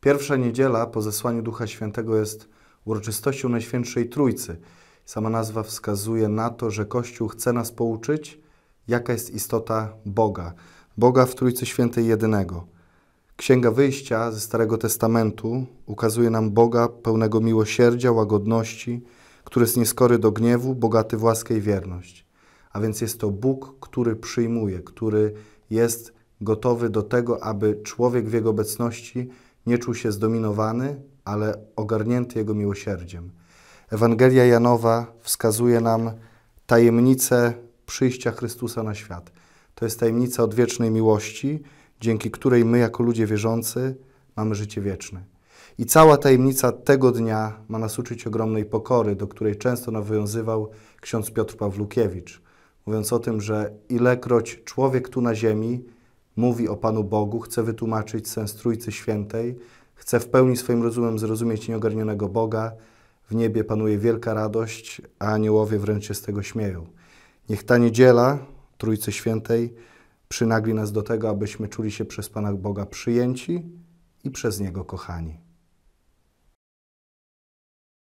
Pierwsza niedziela po zesłaniu Ducha Świętego jest uroczystością Najświętszej Trójcy. Sama nazwa wskazuje na to, że Kościół chce nas pouczyć, jaka jest istota Boga. Boga w Trójcy Świętej Jedynego. Księga Wyjścia ze Starego Testamentu ukazuje nam Boga pełnego miłosierdzia, łagodności, który jest nieskory do gniewu, bogaty w łaskę i wierność. A więc jest to Bóg, który przyjmuje, który jest gotowy do tego, aby człowiek w jego obecności nie czuł się zdominowany, ale ogarnięty Jego miłosierdziem. Ewangelia Janowa wskazuje nam tajemnicę przyjścia Chrystusa na świat. To jest tajemnica odwiecznej miłości, dzięki której my, jako ludzie wierzący, mamy życie wieczne. I cała tajemnica tego dnia ma nas uczyć ogromnej pokory, do której często nawiązywał ksiądz Piotr Pawlukiewicz, mówiąc o tym, że ilekroć człowiek tu na ziemi mówi o Panu Bogu, chce wytłumaczyć sens Trójcy Świętej, chce w pełni swoim rozumem zrozumieć nieogarnionego Boga. W niebie panuje wielka radość, a aniołowie wręcz się z tego śmieją. Niech ta niedziela Trójcy Świętej przynagli nas do tego, abyśmy czuli się przez Pana Boga przyjęci i przez Niego kochani.